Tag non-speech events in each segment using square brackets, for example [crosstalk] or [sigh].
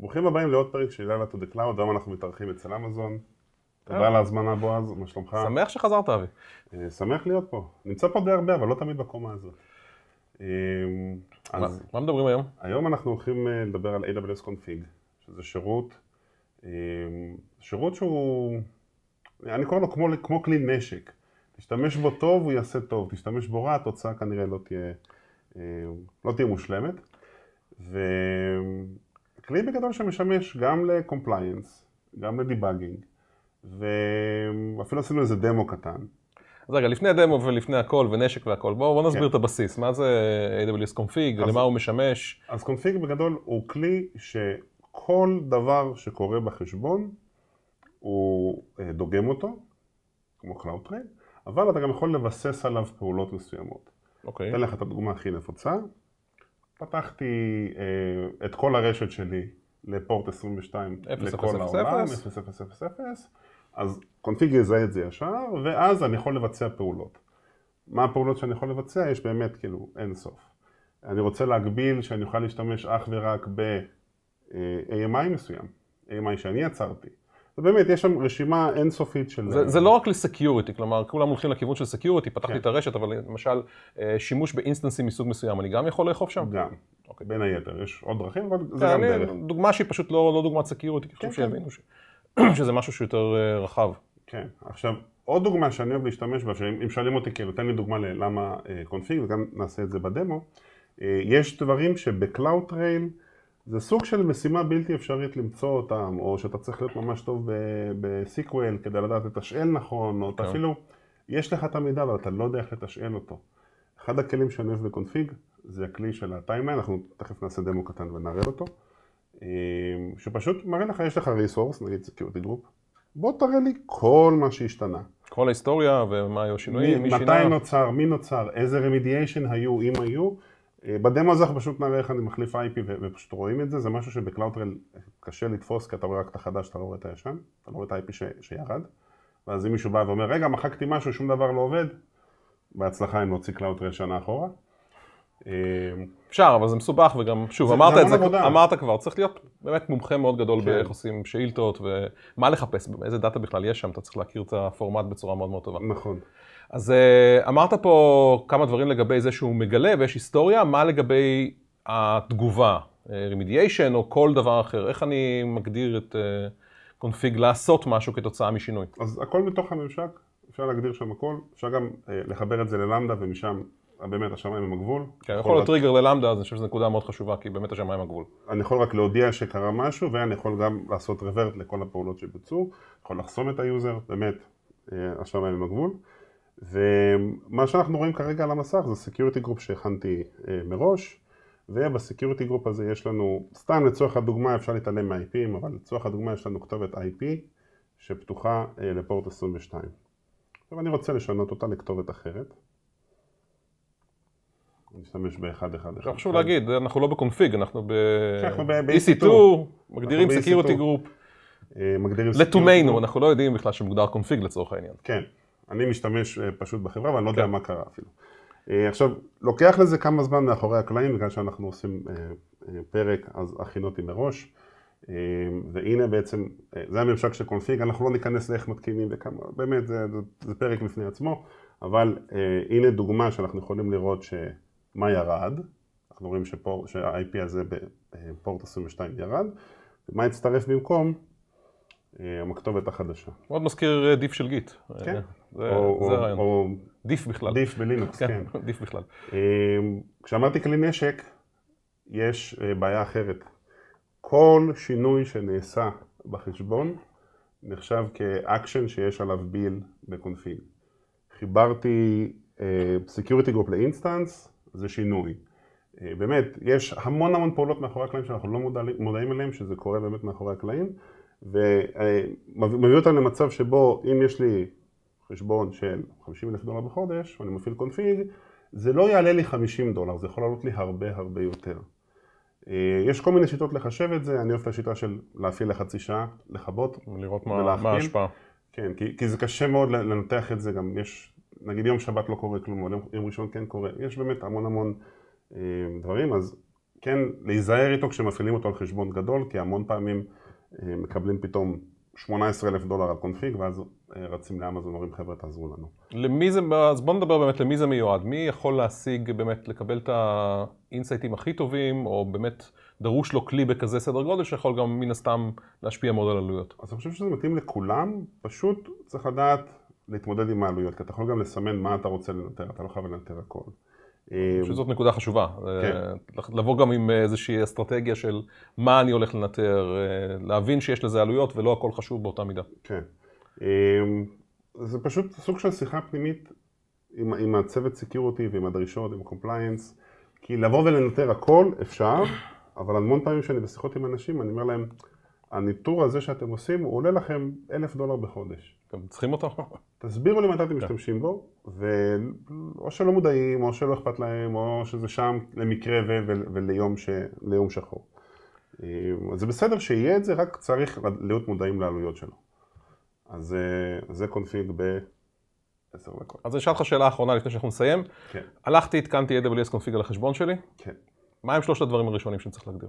ברוכים הבאים לעוד פרק של אילנה to the cloud, היום אנחנו מתארחים אצל אמזון. אה. תודה על ההזמנה בועז, מה שלומך? שמח שחזרת אבי. אה, שמח להיות פה. נמצא פה די הרבה, אבל לא תמיד בקומה הזאת. אה, מה מדברים היום? היום אנחנו הולכים לדבר על AWS Config, שזה שירות, שירות שהוא, אני קורא לו כמו, כמו כלי נשק. תשתמש בו טוב, הוא יעשה טוב. תשתמש בו רע, התוצאה כנראה לא תהיה, לא תהיה מושלמת. כלי בגדול שמשמש גם לקומפליינס, גם לדיבאגינג, ואפילו עשינו איזה דמו קטן. אז רגע, לפני הדמו ולפני הכל, ונשק והכל, בואו בוא נסביר כן. את הבסיס. מה זה AWS קונפיג, למה הוא משמש? אז קונפיג בגדול הוא כלי שכל דבר שקורה בחשבון, הוא אה, דוגם אותו, כמו CloudTrail, אבל אתה גם יכול לבסס עליו פעולות מסוימות. אוקיי. אתן לך את הדוגמה הכי נפוצה. פתחתי אה, את כל הרשת שלי לפורט 22 לכל העולם, 0, 0, 0, 0, אז קונפיג יזהה את זה ישר, ואז אני יכול לבצע פעולות. מה הפעולות שאני יכול לבצע? יש באמת כאילו אין סוף. אני רוצה להגביל שאני אוכל להשתמש אך ורק ב-AMI אה, מסוים, AMI שאני יצרתי. ובאמת, יש שם רשימה אינסופית של... זה, זה לא רק לסקיוריטי, כלומר, כולם הולכים לכיוון של סקיוריטי, פתחתי כן. את הרשת, אבל למשל, אה, שימוש באינסטנסים מסוג מסוים, אני גם יכול לאכוף שם? גם, אוקיי. בין היתר, יש עוד דרכים, אבל זה גם דרך. דוגמה שהיא פשוט לא, לא דוגמת סקיוריטי, כן, חשוב כן, שיבינו ש... [clears throat] שזה משהו שיותר אה, רחב. כן, עכשיו, עוד דוגמה שאני אוהב להשתמש בה, שאם שואלים אותי, כאילו, תן לי דוגמה ללמה קונפיג, אה, וגם נעשה את זה בדמו, יש דברים שבקלאוטריין, טרייל, זה סוג של משימה בלתי אפשרית למצוא אותם, או שאתה צריך להיות ממש טוב בסיקוויל כדי לדעת לתשאל נכון, או okay. כן. אפילו, יש לך את המידע, אבל אתה לא יודע איך לתשאל אותו. אחד הכלים שאני אוהב בקונפיג, זה הכלי של הטיימליין, אנחנו תכף נעשה דמו קטן ונראה אותו, אמ, שפשוט מראה לך, יש לך ריסורס, נגיד סקיורטי גרופ, בוא תראה לי כל מה שהשתנה. כל ההיסטוריה ומה היו השינויים, מי שינה. מתי נוצר, מי נוצר, איזה רמידיאשן היו, אם היו. אה, בדמו הזה אנחנו פשוט נראה איך אני מחליף IP ופשוט רואים את זה, זה משהו שבקלאוטרל קשה לתפוס כי אתה רואה רק את החדש, אתה לא רואה את הישן, אתה לא רואה את ה-IP ש... שירד, ואז אם מישהו בא ואומר, רגע, מחקתי משהו, שום דבר לא עובד, בהצלחה אם להוציא קלאוטרל שנה אחורה. אה, אפשר, אבל זה מסובך, וגם, שוב, זה אמרת זה את זה, עבודה. אמרת כבר, צריך להיות באמת מומחה מאוד גדול כן. באיך עושים שאילתות, ומה לחפש, איזה דאטה בכלל יש שם, אתה צריך להכיר את הפורמט בצורה מאוד מאוד טובה. נכון. אז אה, אמרת פה כמה דברים לגבי זה שהוא מגלה ויש היסטוריה, מה לגבי התגובה, אה, remediation או כל דבר אחר? איך אני מגדיר את קונפיג אה, לעשות משהו כתוצאה משינוי? אז הכל בתוך הממשק, אפשר להגדיר שם הכל, אפשר גם לחבר את זה ללמדה ומשם באמת השמיים הם הגבול. כן, יכול להיות רק... טריגר ללמדה, אז אני חושב שזו נקודה מאוד חשובה, כי באמת השמיים הגבול. אני יכול רק להודיע שקרה משהו, ואני יכול גם לעשות רוורט לכל הפעולות שבוצעו, יכול לחסום את היוזר, באמת, השמיים הם הגבול. ומה שאנחנו רואים כרגע על המסך זה סקיוריטי גרופ שהכנתי אה, מראש ובסקיוריטי גרופ הזה יש לנו, סתם לצורך הדוגמה אפשר להתעלם מה ip אבל לצורך הדוגמה יש לנו כתובת IP שפתוחה אה, לפורט 22. עכשיו אני רוצה לשנות אותה לכתובת אחרת. נשתמש ב-111. חשוב להגיד, אנחנו לא בקונפיג, אנחנו ב-EC2, e מגדירים סקיוריטי גרופ. E אה, מגדירים סקיוריטי גרופ. לתומנו, אנחנו לא יודעים בכלל שמוגדר קונפיג לצורך העניין. כן. אני משתמש אה, פשוט בחברה ואני לא כן. יודע מה קרה אפילו. אה, עכשיו, לוקח לזה כמה זמן מאחורי הקלעים, בגלל שאנחנו עושים אה, פרק, אז הכין אותי מראש. והנה בעצם, זה הממשק של קונפיג, אנחנו לא ניכנס לאיך מתקינים וכמה, באמת, זה, זה פרק בפני עצמו, אבל הנה דוגמה שאנחנו יכולים לראות שמה ירד, אנחנו רואים שה-IP הזה בפורט 22 ירד, ומה יצטרף במקום, אה, המכתובת החדשה. מאוד מזכיר אה, דיף של גיט. כן. אה, זה, או, זה הרעיון. או דיף בכלל. דיף בלינוקס, כן. כן. [laughs] דיף בכלל. כשאמרתי כלי נשק, יש בעיה אחרת. כל שינוי שנעשה בחשבון נחשב כאקשן שיש עליו ביל בקונפיג. חיברתי סקיוריטי גרופ לאינסטנס, זה שינוי. באמת, יש המון המון פעולות מאחורי הקלעים שאנחנו לא מודעים אליהם, שזה קורה באמת מאחורי הקלעים. ומביא אותנו למצב שבו אם יש לי חשבון של 50 אלף דולר בחודש, ואני מפעיל קונפיג, זה לא יעלה לי 50 דולר, זה יכול לעלות לי הרבה הרבה יותר. אה, יש כל מיני שיטות לחשב את זה, אני אוהב את השיטה של להפעיל לחצי שעה, לכבות ולראות מה, מה ההשפעה. כן, כי, כי זה קשה מאוד לנתח את זה, גם יש, נגיד יום שבת לא קורה כלום, אבל יום ראשון כן קורה, יש באמת המון המון אה, דברים, אז כן, להיזהר איתו כשמפעילים אותו על חשבון גדול, כי המון פעמים... אה, מקבלים פתאום 18 אלף דולר על קונפיג, ואז אה, רצים לאמזון, אומרים חבר'ה תעזרו לנו. למי זה, אז בוא נדבר באמת למי זה מיועד. מי יכול להשיג באמת, לקבל את האינסייטים הכי טובים, או באמת דרוש לו כלי בכזה סדר גודל, שיכול גם מן הסתם להשפיע מאוד על עלויות. אז אני חושב שזה מתאים לכולם, פשוט צריך לדעת להתמודד עם העלויות, כי אתה יכול גם לסמן מה אתה רוצה לנטר, אתה לא חייב לנטר הכל. אמ, שזאת נקודה חשובה. כן. אה, לבוא גם עם איזושהי אסטרטגיה של מה אני הולך לנטר, אה, להבין שיש לזה עלויות ולא הכל חשוב באותה מידה. כן. אמ, זה פשוט סוג של שיחה פנימית עם, עם הצוות סקיורטי ועם הדרישות, עם קומפליינס, כי לבוא ולנטר הכל אפשר, אבל המון פעמים שאני בשיחות עם אנשים, אני אומר להם, הניטור הזה שאתם עושים, הוא עולה לכם אלף דולר בחודש. אתם צריכים אותו? תסבירו לי מתי אתם כן. משתמשים בו, ואו שלא מודעים, או שלא אכפת להם, או שזה שם למקרה ו... וליום ש... שחור. אה, זה בסדר שיהיה את זה, רק צריך להיות מודעים לעלויות שלו. אז אה, זה קונפיג ב... אז אני אשאל אותך שאלה אחרונה לפני שאנחנו נסיים. כן. הלכתי, התקנתי AWS קונפיג על החשבון שלי. כן. מה הם שלושת הדברים הראשונים שאני צריך להגדיר?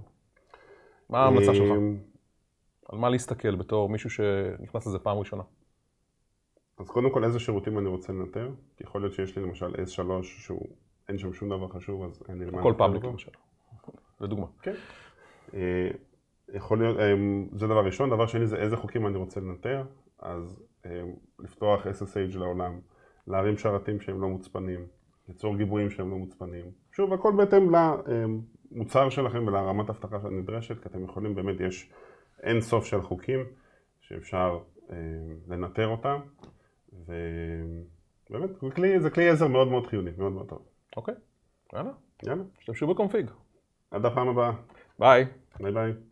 מה ההמלצה אה, שלך? על מה להסתכל בתור מישהו שנכנס לזה פעם ראשונה? אז קודם כל, איזה שירותים אני רוצה לנטר? כי יכול להיות שיש לי למשל S3 שהוא, אין שם שום דבר חשוב, אז אין לי למה... כל פאבליק למשל, לדוגמה. כן. אה, יכול להיות, אה, זה דבר ראשון. דבר שני זה איזה חוקים אני רוצה לנטר, אז אה, לפתוח SSH לעולם, להרים שרתים שהם לא מוצפנים, ליצור גיבויים שהם לא מוצפנים. שוב, הכל בהתאם למוצר שלכם ולרמת האבטחה שנדרשת, כי אתם יכולים, באמת, יש... אין סוף של חוקים שאפשר אה, לנטר אותם, ובאמת, זה כלי, זה כלי עזר מאוד מאוד חיוני, מאוד מאוד טוב. אוקיי, יאללה. יאללה. השתמשו בקונפיג. עד הפעם הבאה. ביי. ביי ביי.